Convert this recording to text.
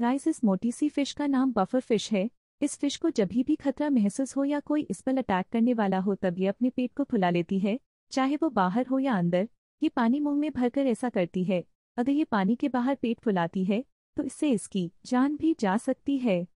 rice इस मोटी सी fish का नाम बफर फिश है इस फिश को जब भी खतरा महसूस हो या कोई इस पर अटैक करने वाला हो तब ये अपने पेट को फुला लेती है चाहे वो बाहर हो या अंदर ये पानी मुंह में भरकर ऐसा करती है अगर ये पानी के बाहर पेट फुलाती है तो इससे इसकी जान भी जा सकती है